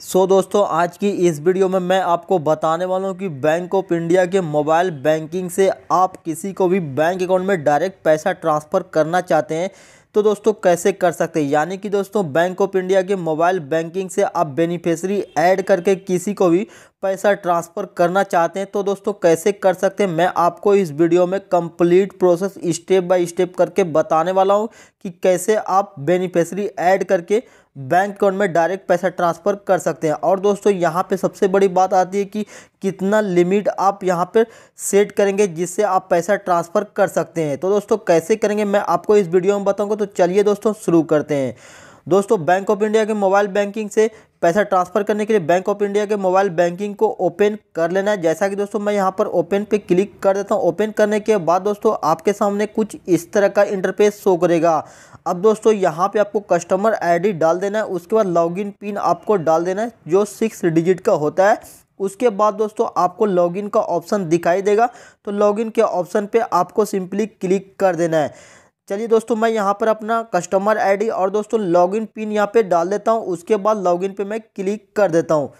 सो so, दोस्तों आज की इस वीडियो में मैं आपको बताने वाला हूँ कि बैंक ऑफ इंडिया के मोबाइल बैंकिंग से आप किसी को भी बैंक अकाउंट में डायरेक्ट पैसा ट्रांसफ़र करना चाहते हैं तो दोस्तों कैसे कर सकते हैं यानी कि दोस्तों बैंक ऑफ इंडिया के मोबाइल बैंकिंग से आप बेनिफिशरी ऐड करके किसी को भी पैसा ट्रांसफ़र करना चाहते हैं तो दोस्तों कैसे कर सकते हैं मैं आपको इस वीडियो में complete process step by step करके बताने वाला हूं कि कैसे आप बेनिफिशरी ऐड करके बैंक अकाउंट में डायरेक्ट पैसा ट्रांसफ़र कर सकते हैं और दोस्तों यहाँ पे सबसे बड़ी बात आती है कि कितना लिमिट आप यहाँ पे सेट करेंगे जिससे आप पैसा ट्रांसफ़र कर सकते हैं तो दोस्तों कैसे करेंगे मैं आपको इस वीडियो में बताऊँगा तो चलिए दोस्तों शुरू करते हैं दोस्तों बैंक ऑफ इंडिया के मोबाइल बैंकिंग से पैसा ट्रांसफ़र करने के लिए बैंक ऑफ इंडिया के मोबाइल बैंकिंग को ओपन कर लेना है जैसा कि दोस्तों मैं यहाँ पर ओपन पे क्लिक कर देता हूँ ओपन करने के बाद दोस्तों आपके सामने कुछ इस तरह का इंटरफेस शो करेगा अब दोस्तों यहाँ पे आपको कस्टमर आईडी डाल देना है उसके बाद लॉगिन पिन आपको डाल देना है जो सिक्स डिजिट का होता है उसके बाद दोस्तों आपको लॉगिन का ऑप्शन दिखाई देगा तो लॉगिन के ऑप्शन पे आपको सिंपली क्लिक कर देना है चलिए दोस्तों मैं यहाँ पर अपना कस्टमर आईडी और दोस्तों लॉगिन पिन यहाँ पे डाल देता हूँ उसके बाद लॉगिन पे मैं क्लिक कर देता हूँ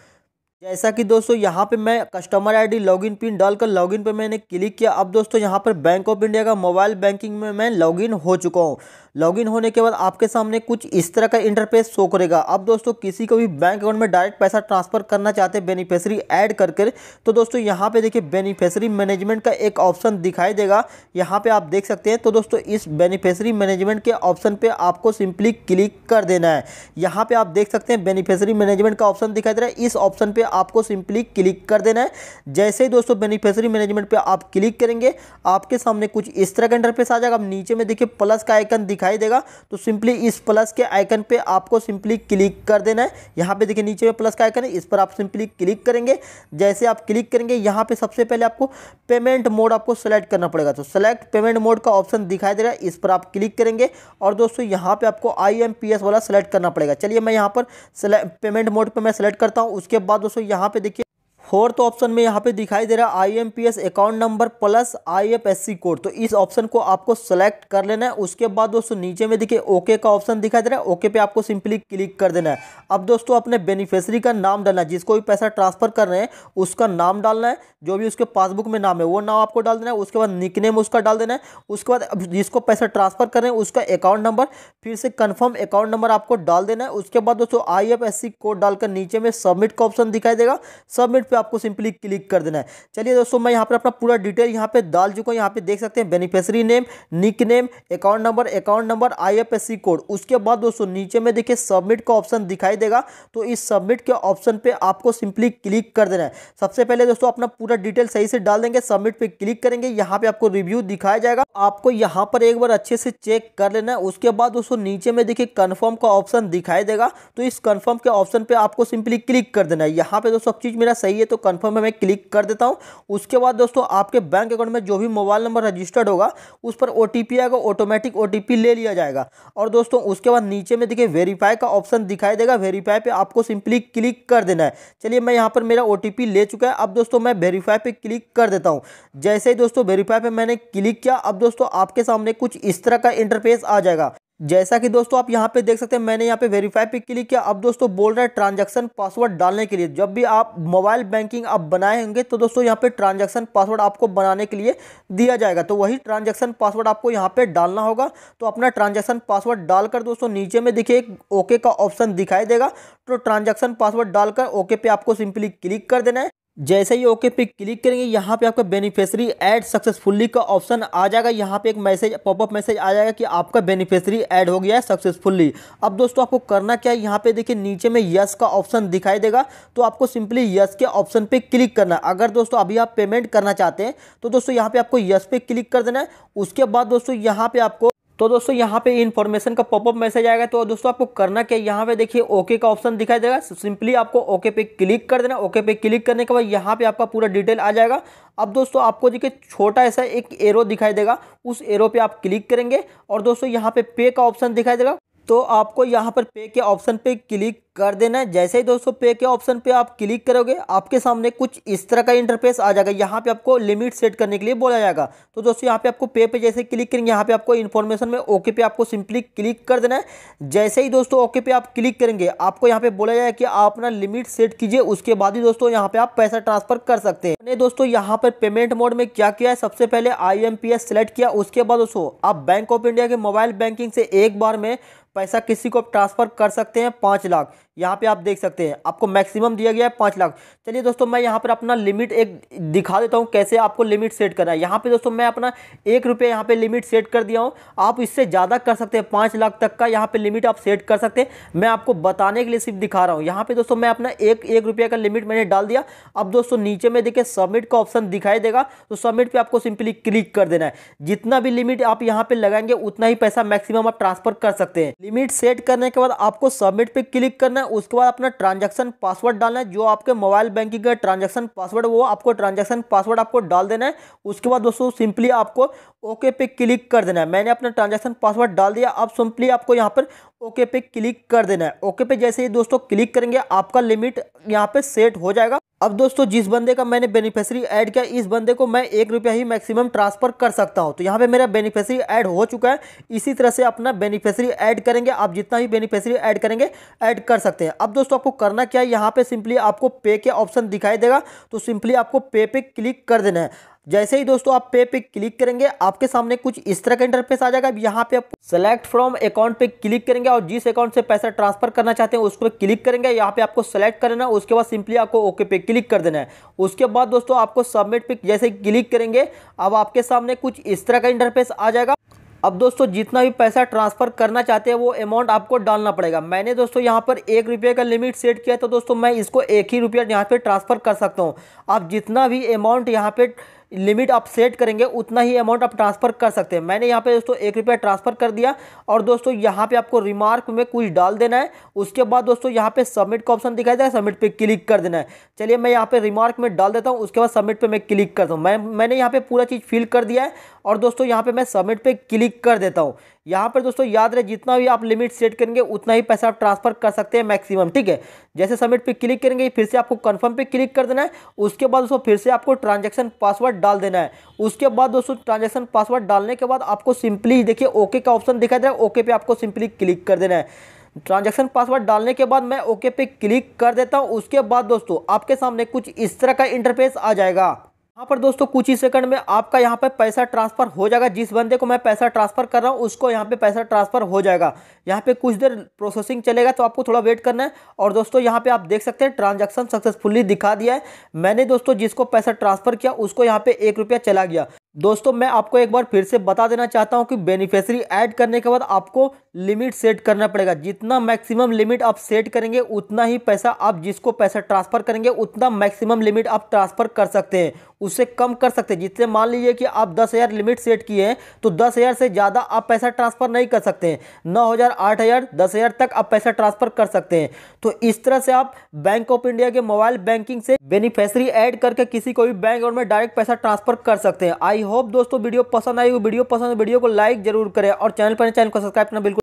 जैसा कि दोस्तों यहाँ पे मैं कस्टमर आईडी लॉगिन पिन डालकर लॉगिन पे मैंने क्लिक किया अब दोस्तों यहाँ पर बैंक ऑफ इंडिया का मोबाइल बैंकिंग में मैं लॉगिन हो चुका हूँ लॉगिन होने के बाद आपके सामने कुछ इस तरह का इंटरफेस शो करेगा अब दोस्तों किसी को भी बैंक अकाउंट में डायरेक्ट पैसा ट्रांसफर करना चाहते हैं बेनिफिशरी ऐड करके तो दोस्तों यहाँ पे देखिए बेनिफिशरी मैनेजमेंट का एक ऑप्शन दिखाई देगा यहाँ पे आप देख सकते हैं तो दोस्तों इस बेनिफिशरी मैनेजमेंट के ऑप्शन पर आपको सिंपली क्लिक कर देना है यहाँ पर आप देख सकते हैं बेनिफिशरी मैनेजमेंट का ऑप्शन दिखाई दे रहा है इस ऑप्शन पर आपको सिंपली क्लिक कर देना है जैसे ही दोस्तों बेनिफिशरी मैनेजमेंट पे आप क्लिक करेंगे आपके सामने कुछ इस तरह का इंटरफेस आ जाएगा नीचे में देखिए प्लस का आइकन दिखाई देगा तो सिंपली इस प्लस के आइकन पे आपको सिंपली क्लिक कर देना है यहाँ पे देखिए नीचे में प्लस का आइकन है इस पर आप सिंपली क्लिक करेंगे जैसे आप क्लिक करेंगे यहाँ पर सबसे पहले आपको पेमेंट मोड आपको सेलेक्ट करना पड़ेगा तो सेलेक्ट पेमेंट मोड का ऑप्शन दिखाई दे रहा है इस पर आप क्लिक करेंगे और दोस्तों यहाँ पे आपको आई वाला सेलेक्ट करना पड़ेगा चलिए मैं यहाँ पर पेमेंट मोड पर मैं सेलेक्ट करता हूँ उसके बाद दोस्तों तो यहाँ पे देखिए फोर्थ ऑप्शन में यहाँ पे दिखाई दे रहा है I account number plus I code तो इस ऑप्शन को आपको सेलेक्ट कर लेना है उसके बाद दोस्तों नीचे में देखिए ओके का ऑप्शन दिखाई दे रहा है ओके पे आपको सिंपली क्लिक कर देना है अब दोस्तों अपने बेनिफिशरी का नाम डालना है जिसको भी पैसा ट्रांसफर कर रहे हैं उसका नाम डालना है जो भी उसके पासबुक में नाम है वो नाम आपको डाल देना है उसके बाद निकनेम उसका डाल देना है उसके बाद अब जिसको पैसा ट्रांसफर कर रहे हैं उसका अकाउंट नंबर फिर से कन्फर्म अकाउंट नंबर आपको डाल देना है उसके बाद दोस्तों आई कोड डालकर नीचे में सबमिट का ऑप्शन दिखाई देगा सबमिट पे आपको सिंपली क्लिक कर देना है चलिए दोस्तों मैं यहाँ पर अपना पूरा डिटेल यहाँ पे डाल चुका हूँ यहाँ पे देख सकते हैं beneficiary name nick name account number account number I code उसके बाद दोस्तों नीचे में देखिए सबमिट का ऑप्शन दिखाई देगा तो इस सबमिट के ऑप्शन पर आपको सिंपली क्लिक कर देना है सबसे पहले दोस्तों अपना पूरा डिटेल सही से डाल देंगे सबमिट पर क्लिक करेंगे यहाँ पर आपको रिव्यू दिखाया जाएगा आपको यहाँ पर एक बार अच्छे से चेक कर लेना है उसके बाद दोस्तों नीचे में देखिए कन्फर्म का ऑप्शन दिखाई देगा तो इस कन्फर्म के ऑप्शन पर आपको सिंपली क्लिक कर देना है यहाँ पे दोस्तों सब चीज़ मेरा सही है तो कन्फर्म में मैं क्लिक कर देता हूँ उसके बाद दोस्तों आपके बैंक अकाउंट में जो भी मोबाइल नंबर रजिस्टर्ड होगा उस पर ओ आएगा ऑटोमेटिक ओ ले लिया जाएगा और दोस्तों उसके बाद नीचे में देखिए वेरीफाई का ऑप्शन दिखाई देगा वेरीफाई पर आपको सिंपली क्लिक कर देना है चलिए मैं यहाँ पर मेरा ओ ले चुका है अब दोस्तों मैं वेरीफाई पर क्लिक कर देता हूँ जैसे ही दोस्तों वेरीफाई पर मैंने क्लिक किया अब दोस्तों आपके सामने कुछ इस तरह का इंटरफेस आ जाएगा जैसा कि दोस्तों आप यहाँ पे देख सकते हैं मैंने यहाँ पे वेरीफाई पे क्लिक किया अब दोस्तों बोल रहा है ट्रांजैक्शन पासवर्ड डालने के लिए जब भी आप मोबाइल बैंकिंग आप बनाए होंगे तो दोस्तों यहाँ पे ट्रांजैक्शन पासवर्ड आपको बनाने के लिए दिया जाएगा तो वही ट्रांजैक्शन पासवर्ड आपको यहाँ पे डालना होगा तो अपना ट्रांजेक्शन पासवर्ड डालकर दोस्तों नीचे में देखिए एक ओके का ऑप्शन दिखाई देगा तो ट्रांजेक्शन पासवर्ड डालकर ओके पे आपको सिंपली क्लिक कर देना है जैसे ही ओके पे क्लिक करेंगे यहाँ पे आपका बेनिफिशियरी ऐड सक्सेसफुली का ऑप्शन आ जाएगा यहाँ पे एक मैसेज पॉपअप मैसेज आ जाएगा कि आपका बेनिफिशियरी ऐड हो गया है सक्सेसफुली अब दोस्तों आपको करना क्या है यहाँ पे देखिए नीचे में यस का ऑप्शन दिखाई देगा तो आपको सिंपली यस के ऑप्शन पे क्लिक करना अगर दोस्तों अभी आप पेमेंट करना चाहते हैं तो दोस्तों यहाँ पे आपको यस पे क्लिक कर देना है उसके बाद दोस्तों यहाँ पे आपको तो दोस्तों यहाँ पे इन्फॉर्मेशन का पॉपअप मैसेज आएगा तो दोस्तों आपको करना क्या यहाँ पे देखिए ओके का ऑप्शन दिखाई देगा सिंपली आपको ओके पे क्लिक कर देना ओके पे क्लिक करने के बाद यहाँ पे आपका पूरा डिटेल आ जाएगा अब दोस्तों आपको देखिए छोटा ऐसा एक एरो दिखाई देगा उस एरो पे आप क्लिक करेंगे और दोस्तों यहाँ पे पे का ऑप्शन दिखाई देगा तो आपको यहाँ पर पे के ऑप्शन पे क्लिक कर देना है जैसे ही दोस्तों पे के ऑप्शन पे आप क्लिक करोगे आपके सामने कुछ इस तरह का इंटरफेस आ जाएगा यहाँ पे आपको लिमिट सेट करने के लिए बोला जाएगा तो दोस्तों यहाँ पे आपको पे पे जैसे क्लिक करेंगे यहाँ पे आपको इन्फॉर्मेशन में ओके पे आपको सिंपली क्लिक कर देना है जैसे ही दोस्तों ओके पे आप क्लिक करेंगे आपको यहाँ पे बोला जाएगा कि आप अपना लिमिट सेट कीजिए उसके बाद ही दोस्तों यहाँ पे आप पैसा ट्रांसफर कर सकते हैं दोस्तों यहाँ पर पेमेंट मोड में क्या किया है सबसे पहले I M P S select किया उसके बाद दोस्तों आप बैंक ऑफ इंडिया के मोबाइल बैंकिंग से एक बार में पैसा किसी को ट्रांसफर कर सकते हैं पाँच लाख यहाँ पे आप देख सकते हैं आपको मैक्सिमम दिया गया है पाँच लाख चलिए दोस्तों मैं यहाँ पर अपना लिमिट एक दिखा देता हूँ कैसे आपको लिमिट सेट करना है यहाँ पे दोस्तों मैं अपना एक रुपये यहाँ पे लिमिट सेट कर दिया हूँ आप इससे ज़्यादा कर सकते हैं पाँच लाख तक का यहाँ पे लिमिट आप सेट कर सकते हैं मैं आपको बताने के लिए सिर्फ दिखा रहा हूँ यहाँ पे दोस्तों मैं अपना एक एक रुपये का लिमिट मैंने डाल दिया अब दोस्तों नीचे में देखिए सबमिट का ऑप्शन दिखाई देगा तो सबमिट पर आपको सिंपली क्लिक कर देना है जितना भी लिमिट आप यहाँ पर लगाएंगे उतना ही पैसा मैक्सिमम आप ट्रांसफर कर सकते हैं लिमिट सेट करने के बाद आपको सबमिट पर क्लिक करना है उसके बाद अपना ट्रांजैक्शन पासवर्ड डालना है जो आपके मोबाइल बैंकिंग का ट्रांजैक्शन पासवर्ड वो आपको ट्रांजैक्शन पासवर्ड आपको डाल देना है उसके बाद दोस्तों सिंपली आपको ओके पे क्लिक कर देना है मैंने अपना ट्रांजैक्शन पासवर्ड डाल दिया अब सिंपली आपको यहाँ पर ओके पे क्लिक कर देना है ओके पे जैसे ही दोस्तों क्लिक करेंगे आपका लिमिट यहाँ पर सेट हो जाएगा अब दोस्तों जिस बंदे का मैंने बेनिफिशरी ऐड किया इस बंदे को मैं एक रुपया ही मैक्सिमम ट्रांसफर कर सकता हूं तो यहाँ पे मेरा बेनिफिशरी ऐड हो चुका है इसी तरह से अपना बेनिफिशरी ऐड करेंगे आप जितना ही बेनिफिशरी ऐड करेंगे ऐड कर सकते हैं अब दोस्तों आपको करना क्या है यहाँ पे सिंपली आपको पे के ऑप्शन दिखाई देगा तो सिंपली आपको पे पे क्लिक कर देना है जैसे ही दोस्तों आप पे पे क्लिक करेंगे आपके सामने कुछ इस तरह का इंटरफेस आ जाएगा यहाँ पे आप सेलेक्ट फ्रॉम अकाउंट पे क्लिक करेंगे और जिस अकाउंट से पैसा ट्रांसफर करना चाहते हैं उस पर क्लिक करेंगे यहाँ पे आपको सेलेक्ट करना है उसके बाद सिंपली आपको ओके पे क्लिक कर देना है उसके बाद दोस्तों आपको सबमिट पे जैसे क्लिक करेंगे अब आपके सामने कुछ इस तरह का इंटरफेस आ जाएगा अब दोस्तों जितना भी पैसा ट्रांसफ़र करना चाहते हैं वो अमाउंट आपको डालना पड़ेगा मैंने दोस्तों यहाँ पर एक रुपये का लिमिट सेट किया तो दोस्तों मैं इसको एक ही रुपया यहाँ पे ट्रांसफ़र कर सकता हूँ आप जितना भी अमाउंट यहाँ पे लिमिट आप सेट करेंगे उतना ही अमाउंट आप ट्रांसफ़र कर सकते हैं मैंने यहाँ पे दोस्तों एक रुपया ट्रांसफ़र कर दिया और दोस्तों यहाँ पे आपको रिमार्क में कुछ डाल देना है उसके बाद दोस्तों यहाँ पे सबमिट का ऑप्शन दिखाई देगा सबमिट पे क्लिक कर देना है चलिए मैं यहाँ पे रिमार्क में डाल देता हूँ उसके बाद सबमिट पर मैं क्लिक करता हूँ मैं मैंने यहाँ पर पूरा चीज़ फिल कर दिया है और दोस्तों यहाँ पर मैं सबमिट पर क्लिक कर देता हूँ यहाँ पर दोस्तों याद रहे जितना भी आप लिमिट सेट करेंगे उतना ही पैसा आप ट्रांसफर कर सकते हैं मैक्सिमम ठीक है जैसे सबमिट पे क्लिक करेंगे फिर से आपको कंफर्म पे क्लिक कर देना है उसके बाद दोस्तों फिर से आपको ट्रांजैक्शन पासवर्ड डाल देना है उसके बाद दोस्तों ट्रांजैक्शन पासवर्ड डालने के बाद आपको सिंपली देखिए ओके का ऑप्शन दिखाई दे रहा है ओके पे आपको सिंपली क्लिक कर देना है ट्रांजेक्शन पासवर्ड डालने के बाद मैं ओके पे क्लिक कर देता हूँ उसके बाद दोस्तों आपके सामने कुछ इस तरह का इंटरफेस आ जाएगा यहाँ पर दोस्तों कुछ ही सेकंड में आपका यहाँ पर पैसा ट्रांसफर हो जाएगा जिस बंदे को मैं पैसा ट्रांसफर कर रहा हूँ उसको यहाँ पे पैसा ट्रांसफर हो जाएगा यहाँ पे कुछ देर प्रोसेसिंग चलेगा तो आपको थोड़ा वेट करना है और दोस्तों यहाँ पे आप देख सकते हैं ट्रांजैक्शन सक्सेसफुली दिखा दिया है मैंने दोस्तों जिसको पैसा ट्रांसफर किया उसको यहाँ पे एक रुपया चला गया दोस्तों मैं आपको एक बार फिर से बता देना चाहता हूं कि बेनिफिशियरी ऐड करने के बाद आपको लिमिट सेट करना पड़ेगा जितना मैक्सिमम लिमिट आप सेट करेंगे उतना ही पैसा आप जिसको पैसा ट्रांसफ़र करेंगे उतना मैक्सिमम लिमिट आप ट्रांसफ़र कर सकते हैं उससे कम कर सकते हैं जितने मान लीजिए कि आप दस हज़ार लिमिट सेट किए हैं तो दस हज़ार से ज़्यादा आप पैसा ट्रांसफ़र नहीं कर सकते हैं नौ हज़ार आठ हज़ार दस हज़ार तक आप पैसा ट्रांसफ़र कर सकते हैं तो इस तरह से आप बैंक ऑफ इंडिया के मोबाइल बैंकिंग से बेनिफिशरी ऐड करके किसी को भी बैंक अकाउंट में डायरेक्ट पैसा ट्रांसफ़र कर सकते हैं आई आई होप दोस्तों वीडियो पसंद आई वीडियो पसंद वीडियो को लाइक जरूर करें और चैनल पर चैनल को सब्सक्राइब करना बिल्कुल